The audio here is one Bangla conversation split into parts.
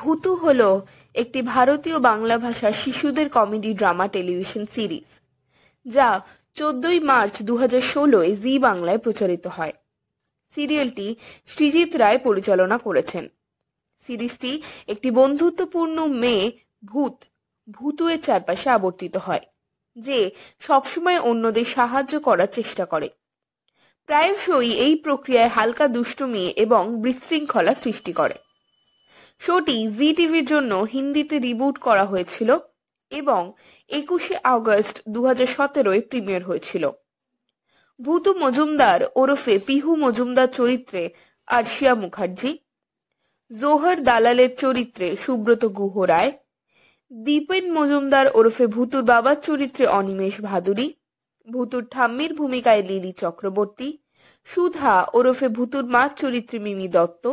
ভূতু হল একটি ভারতীয় বাংলা ভাষার শিশুদের কমেডি ড্রামা টেলিভিশন সিরিজ যা চোদ্দই মার্চ দু হাজার ষোলোয় জি বাংলায় প্রচারিত হয় সিরিয়ালটি সৃজিত রায় পরিচালনা করেছেন সিরিজটি একটি বন্ধুত্বপূর্ণ মেয়ে ভূত ভূতুয়ের চারপাশে আবর্তিত হয় যে সবসময় অন্যদের সাহায্য করার চেষ্টা করে প্রায়শই এই প্রক্রিয়ায় হালকা দুষ্টুমি এবং বিশৃঙ্খলা সৃষ্টি করে শোটি জি টিভির জন্য হিন্দিতে রিবুট করা হয়েছিল এবং একুশে আগস্ট দু হাজার সতেরোয় প্রিমিয়ার হয়েছিল ভূতু মজুমদার ওরফে পিহু মজুমদার চরিত্রে আরশিয়া মুখার্জি জোহর দালালের চরিত্রে সুব্রত গুহ রায় দীপেন মজুমদার ওরফে ভূতুর বাবার চরিত্রে অনিমেষ ভাদুরী ভূতুর ঠাম্মির ভূমিকায় লিলি চক্রবর্তী সুধা ওরফে ভূতুর মা চরিত্রে মিমি দত্ত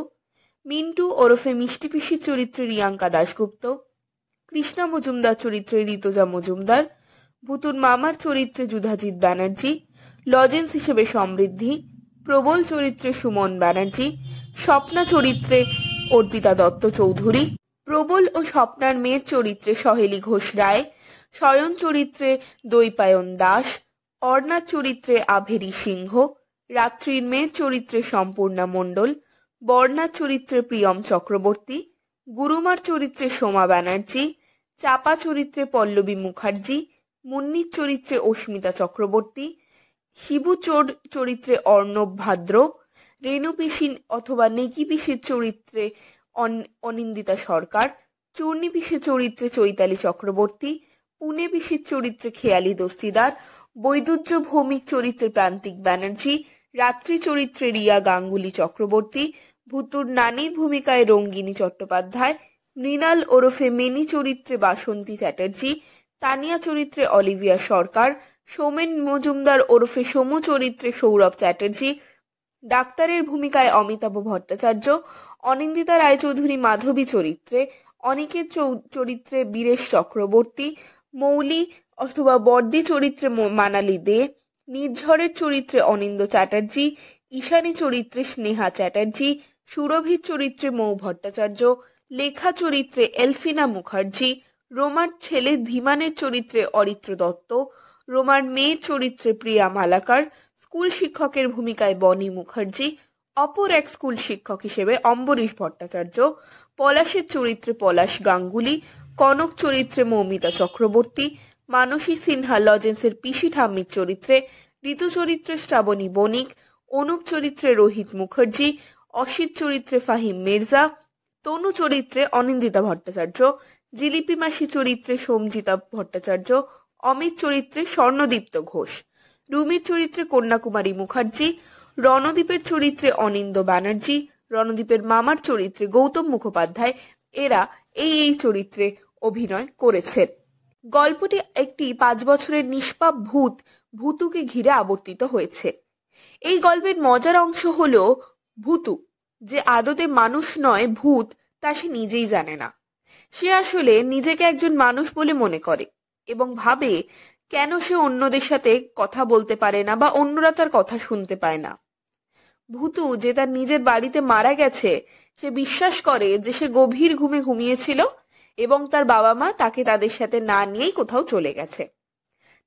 মিন্টু ওরফে মিষ্টি পিসি চরিত্রে রিয়াঙ্কা দাশগুপ্ত কৃষ্ণা মজুমদার চরিত্রে ঋতুজা মজুমদার ভুতুর মামার চরিত্রে যুধাজিৎ ব্যানার্জি লজেন্স হিসেবে সমৃদ্ধি প্রবল চরিত্রে সুমন ব্যানার্জি স্বপ্না চরিত্রে অর্পিতা দত্ত চৌধুরী প্রবল ও স্বপ্নার মেয়ের চরিত্রে সহেলি ঘোষ রায় স্বয়ন চরিত্রে দৈপায়ন দাস অর্ণার চরিত্রে আভেরি সিংহ রাত্রির মেয়ের চরিত্রে সম্পূর্ণা মণ্ডল বর্ণার চরিত্রে প্রিয়ম চক্রবর্তী গুরুমার চরিত্রে সোমা ব্যানার্জি চাপা চরিত্রে পল্লবী মুখার্জি মুন্নির চরিত্রে অস্মিতা চক্রবর্তী শিবু চোর চরিত্রে অর্ণব ভাদ্র রেণু পিসিন অথবা নেকি পিসির চরিত্রে অনিন্দিতা সরকার চূর্ণি পিসির চরিত্রে চৈতালি চক্রবর্তী পুনে পিসির চরিত্রে খেয়ালি দস্তিদার বৈদুজ্য ভৌমিক চরিত্রে প্রান্তিক ব্যানার্জি রাত্রি চরিত্রে রিয়া গাঙ্গুলি চক্রবর্তী ভুতুর নানির ভূমিকায় রঙ্গিনী চট্টোপাধ্যায় মৃণাল ওরফে মেনি চরিত্রে বাসন্তী চ্যাটার্জি তানিয়া চরিত্রে অলিভিয়া সরকার সোমেন মজুমদার ওরফে সমু চরিত্রে সৌরভ চ্যাটার্জি ডাক্তারের ভূমিকায় অমিতাভ ভট্টাচার্য অনিন্দিতা রায়চৌধুরী মাধবী চরিত্রে অনিকের চরিত্রে বীরেশ চক্রবর্তী মৌলি অথবা বর্দি চরিত্রে মানালি দে নির্ঝরের চরিত্রে অনিন্দ চ্যাটার্জি ঈশানী চরিত্রে স্নেহা চ্যাটার্জি সুরভি চরিত্রে মৌ ভট্টাচার্য লেখা চরিত্রে এলফিনা মুখার্জি রোমার ছেলে ধীমানের চরিত্রে অরিত্র দত্ত রোমার মেয়ের চরিত্রে প্রিয়া মালাকার স্কুল শিক্ষকের ভূমিকায় বনি মুখার্জি অপর এক স্কুল শিক্ষক হিসেবে অম্বরীশ ভট্টাচার্য পলাশের চরিত্রে পলাশ গাঙ্গুলি কনক চরিত্রে মৌমিতা চক্রবর্তী মানসী সিনহা লজেন্সের পিসি ঠাম্মির চরিত্রে ঋতু চরিত্রে শ্রাবণী বণিক অনুপ চরিত্রে রোহিত মুখার্জি অসিত চরিত্রে ফাহিম মির্জা তনু চরিত্রে অনিন্দিতা ভট্টাচার্য জিলিপি মাসি চরিত্রে সোমজিতা ভট্টাচার্য অমিত চরিত্রে স্বর্ণদীপ্ত ঘোষ রুমির চরিত্রে কন্যাকুমারী মুখার্জি রণদীপের চরিত্রে অনিন্দ ব্যানার্জি রণদীপের মামার চরিত্রে গৌতম মুখোপাধ্যায় এরা এই এই চরিত্রে অভিনয় করেছেন গল্পটি একটি পাঁচ বছরের নিষ্পাপ ভূত ভূতুকে ঘিরে আবর্তিত হয়েছে এই গল্পের মজার অংশ হলো ভূতু যে আদতে মানুষ নয় ভূত তা সে নিজেই জানে না সে আসলে নিজেকে একজন মানুষ বলে মনে করে এবং ভাবে কেন সে অন্যদের সাথে কথা বলতে পারে না বা অন্যরা তার কথা শুনতে পায় না ভূতু যে তার নিজের বাড়িতে মারা গেছে সে বিশ্বাস করে যে সে গভীর ঘুমে ঘুমিয়েছিল এবং তার বাবা মা তাকে তাদের সাথে না নিয়েই কোথাও চলে গেছে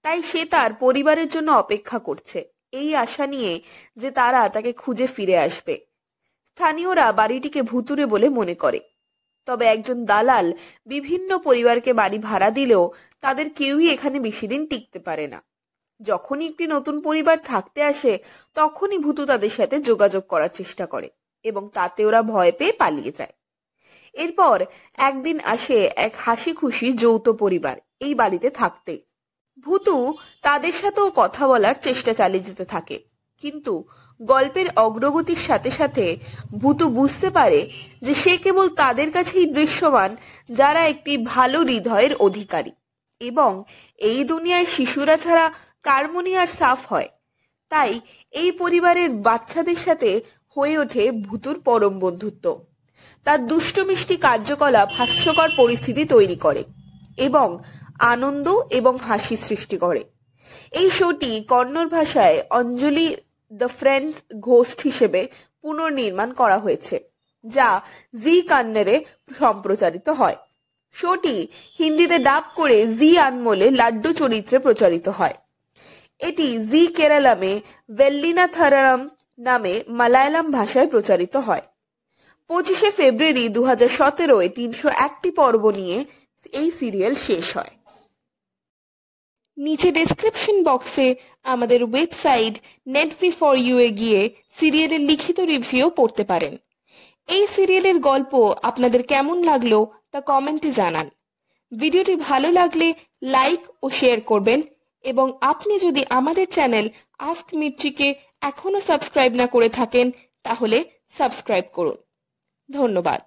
তাই সে তার পরিবারের জন্য অপেক্ষা করছে এই আশা নিয়ে যে তারা তাকে খুঁজে ফিরে আসবে স্থানীয়রা বাড়িটিকে ভুতুরে বলে মনে করে তবে একজন দালাল বিভিন্ন পরিবারকে বাড়ি ভাড়া দিলেও তাদের কেউই এখানে বেশি দিন টিকতে পারে না যখনই একটি নতুন পরিবার থাকতে আসে তখনই ভূতু তাদের সাথে যোগাযোগ করার চেষ্টা করে এবং তাতে ওরা ভয় পেয়ে পালিয়ে যায় এরপর একদিন আসে এক হাসি খুশি যৌথ পরিবার এই বাড়িতে থাকতে ভূতু তাদের সাথেও কথা বলার চেষ্টা চালিয়ে যেতে থাকে কিন্তু গল্পের অগ্রগতির সাথে সাথে ভূতু বুঝতে পারে যে সে কেবল তাদের কাছেই দৃশ্যমান যারা একটি ভালো হৃদয়ের অধিকারী এবং এই দুনিয়ায় শিশুরা ছাড়া কারমনি আর সাফ হয় তাই এই পরিবারের বাচ্চাদের সাথে হয়ে ওঠে ভূতুর পরম বন্ধুত্ব তার দুষ্টমিষ্টি কার্যকলাপ হাস্যকর পরিস্থিতি তৈরি করে এবং আনন্দ এবং হাসি সৃষ্টি করে এই শোটি কন্নড় ভাষায় অঞ্জলি দ্য ফ্রেন্ডস ঘোস্ট হিসেবে পুনর্নির্মাণ করা হয়েছে যা জি কান্নারে সম্প্রচারিত হয় শোটি হিন্দিতে ডাব করে জি আনমোলে লাড্ডু চরিত্রে প্রচারিত হয় এটি জি কেরালামে ভেল্লিনা থারারাম নামে মালায়ালাম ভাষায় প্রচারিত হয় পঁচিশে ফেব্রুয়ারি দু হাজার সতেরোয় তিনশো একটি পর্ব নিয়ে এই সিরিয়াল শেষ হয় নিচে ডেসক্রিপশন বক্সে আমাদের ওয়েবসাইট নেটভি ফর ইউ এ গিয়ে সিরিয়ালের লিখিত রিভিউ পড়তে পারেন এই সিরিয়ালের গল্প আপনাদের কেমন লাগলো তা কমেন্টে জানান ভিডিওটি ভালো লাগলে লাইক ও শেয়ার করবেন এবং আপনি যদি আমাদের চ্যানেল আস্ক মিট্রিকে এখনও সাবস্ক্রাইব না করে থাকেন তাহলে সাবস্ক্রাইব করুন ধন্যবাদ